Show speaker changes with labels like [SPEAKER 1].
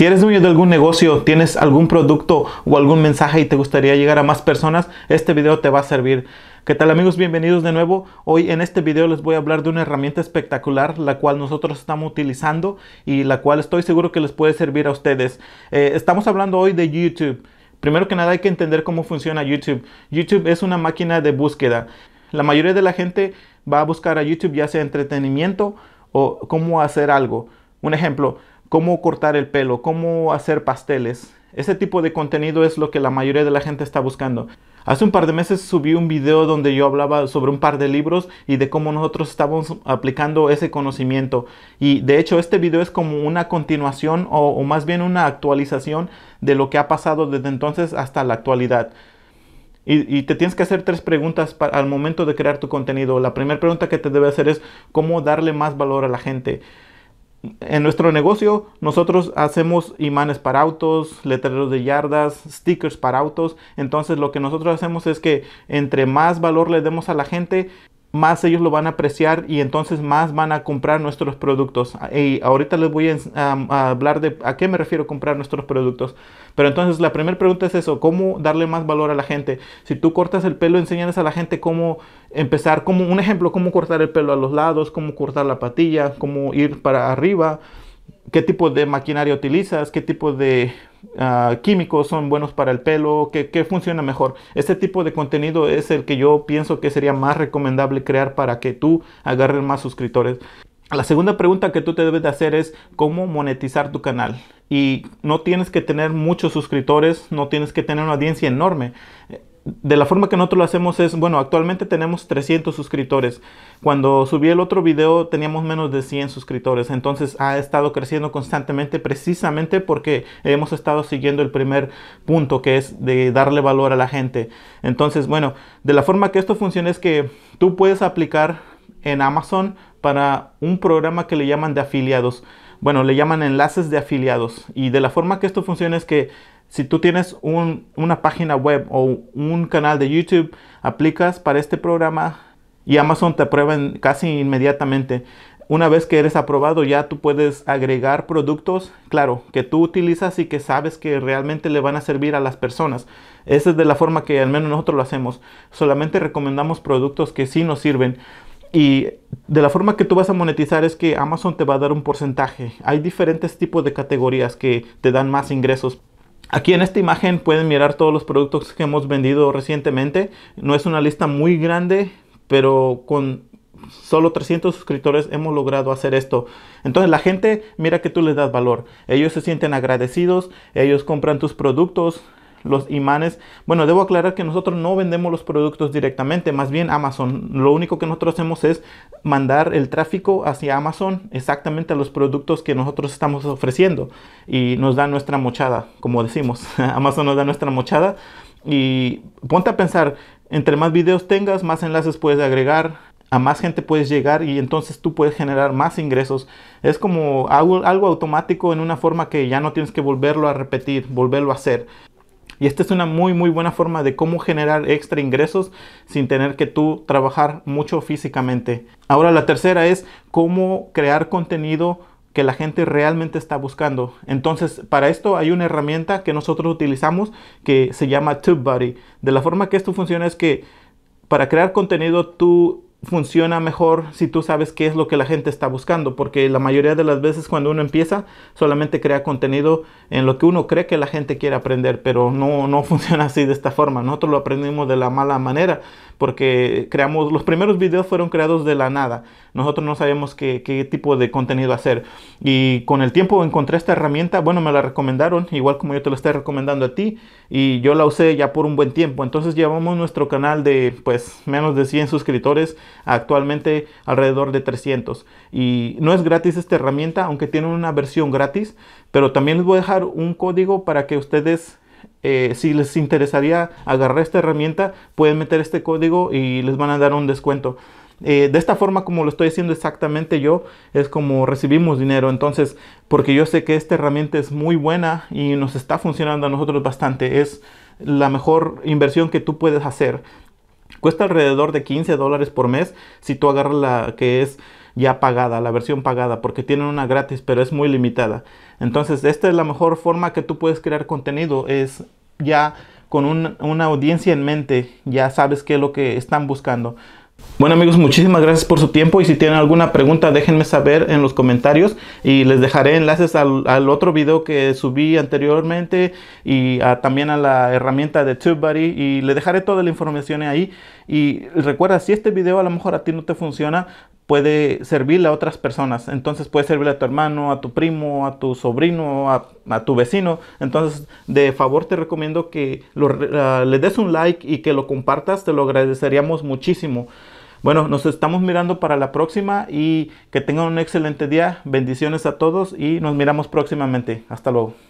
[SPEAKER 1] Si eres dueño de algún negocio, tienes algún producto o algún mensaje y te gustaría llegar a más personas, este video te va a servir. ¿Qué tal amigos? Bienvenidos de nuevo. Hoy en este video les voy a hablar de una herramienta espectacular la cual nosotros estamos utilizando y la cual estoy seguro que les puede servir a ustedes. Eh, estamos hablando hoy de YouTube. Primero que nada hay que entender cómo funciona YouTube. YouTube es una máquina de búsqueda. La mayoría de la gente va a buscar a YouTube ya sea entretenimiento o cómo hacer algo. Un ejemplo, cómo cortar el pelo, cómo hacer pasteles. Ese tipo de contenido es lo que la mayoría de la gente está buscando. Hace un par de meses subí un video donde yo hablaba sobre un par de libros y de cómo nosotros estábamos aplicando ese conocimiento. Y de hecho este video es como una continuación o, más bien una actualización de lo que ha pasado desde entonces hasta la actualidad. Y, te tienes que hacer tres preguntas al momento de crear tu contenido. La primera pregunta que te debe hacer es cómo darle más valor a la gente. En nuestro negocio nosotros hacemos imanes para autos, letreros de yardas, stickers para autos. Entonces lo que nosotros hacemos es que entre más valor le demos a la gente, más ellos lo van a apreciar y entonces más van a comprar nuestros productos. Y ahorita les voy a, hablar de a qué me refiero comprar nuestros productos. Pero entonces la primera pregunta es eso, ¿cómo darle más valor a la gente? Si tú cortas el pelo, enseñas a la gente cómo empezar, como un ejemplo, cómo cortar el pelo a los lados, cómo cortar la patilla, cómo ir para arriba qué tipo de maquinaria utilizas, qué tipo de ah, químicos son buenos para el pelo, ¿Qué, qué, funciona mejor. Este tipo de contenido es el que yo pienso que sería más recomendable crear para que tú agarres más suscriptores. La segunda pregunta que tú te debes de hacer es cómo monetizar tu canal. Y no tienes que tener muchos suscriptores, no tienes que tener una audiencia enorme de la forma que nosotros lo hacemos es, bueno, actualmente tenemos 300 suscriptores. Cuando subí el otro video teníamos menos de 100 suscriptores. Entonces ha estado creciendo constantemente precisamente porque hemos estado siguiendo el primer punto que es de darle valor a la gente. Entonces, bueno, de la forma que esto funciona es que tú puedes aplicar en Amazon para un programa que le llaman de afiliados. Bueno, le llaman enlaces de afiliados. Y de la forma que esto funciona es que si tú tienes una página web o un canal de YouTube, aplicas para este programa y Amazon te aprueba casi inmediatamente. Una vez que eres aprobado ya tú puedes agregar productos, claro, que tú utilizas y que sabes que realmente le van a servir a las personas. Esa es de la forma que al menos nosotros lo hacemos. Solamente recomendamos productos que sí nos sirven. Y de la forma que tú vas a monetizar es que Amazon te va a dar un porcentaje. Hay diferentes tipos de categorías que te dan más ingresos. Aquí en esta imagen pueden mirar todos los productos que hemos vendido recientemente. No es una lista muy grande, pero con solo 300 suscriptores hemos logrado hacer esto. Entonces la gente mira que tú les das valor. Ellos se sienten agradecidos, ellos compran tus productos, los imanes. Bueno, debo aclarar que nosotros no vendemos los productos directamente, más bien Amazon. Lo único que nosotros hacemos es mandar el tráfico hacia Amazon exactamente a los productos que nosotros estamos ofreciendo y nos da nuestra mochada, como decimos. Amazon nos da nuestra mochada y ponte a pensar, entre más videos tengas, más enlaces puedes agregar, a más gente puedes llegar y entonces tú puedes generar más ingresos. Es como algo, algo, automático en una forma que ya no tienes que volverlo a repetir, volverlo a hacer. Y esta es una muy, muy buena forma de cómo generar extra ingresos sin tener que tú trabajar mucho físicamente. Ahora la tercera es cómo crear contenido que la gente realmente está buscando. Entonces, para esto hay una herramienta que nosotros utilizamos que se llama TubeBuddy. De la forma que esto funciona es que para crear contenido tú funciona mejor si tú sabes qué es lo que la gente está buscando, porque la mayoría de las veces cuando uno empieza solamente crea contenido en lo que uno cree que la gente quiere aprender, pero no, no funciona así de esta forma. Nosotros lo aprendimos de la mala manera, porque creamos, los primeros videos fueron creados de la nada. Nosotros no sabemos qué, qué tipo de contenido hacer. Y con el tiempo encontré esta herramienta, bueno, me la recomendaron, igual como yo te lo estoy recomendando a ti, y yo la usé ya por un buen tiempo. Entonces llevamos nuestro canal de pues menos de 100 suscriptores actualmente alrededor de 300. Y no es gratis esta herramienta, aunque tiene una versión gratis, pero también les voy a dejar un código para que ustedes eh, si les interesaría agarrar esta herramienta, pueden meter este código y les van a dar un descuento. Eh, de esta forma, como lo estoy haciendo exactamente yo, es como recibimos dinero. Entonces, porque yo sé que esta herramienta es muy buena y nos está funcionando a nosotros bastante. Es la mejor inversión que tú puedes hacer. Cuesta alrededor de 15 dólares por mes si tú agarras la que es ya pagada, la versión pagada, porque tienen una gratis, pero es muy limitada. Entonces, esta es la mejor forma que tú puedes crear contenido, es ya con una audiencia en mente, ya sabes qué es lo que están buscando. Bueno amigos, muchísimas gracias por su tiempo y si tienen alguna pregunta déjenme saber en los comentarios y les dejaré enlaces al, otro video que subí anteriormente y también a la herramienta de TubeBuddy y le dejaré toda la información ahí. Y recuerda, si este video a lo mejor a ti no te funciona, puede servirle a otras personas. Entonces puede servirle a tu hermano, a tu primo, a tu sobrino, a, tu vecino. Entonces, de favor te recomiendo que ah, le des un like y que lo compartas. Te lo agradeceríamos muchísimo. Bueno, nos estamos mirando para la próxima y que tengan un excelente día. Bendiciones a todos y nos miramos próximamente. Hasta luego.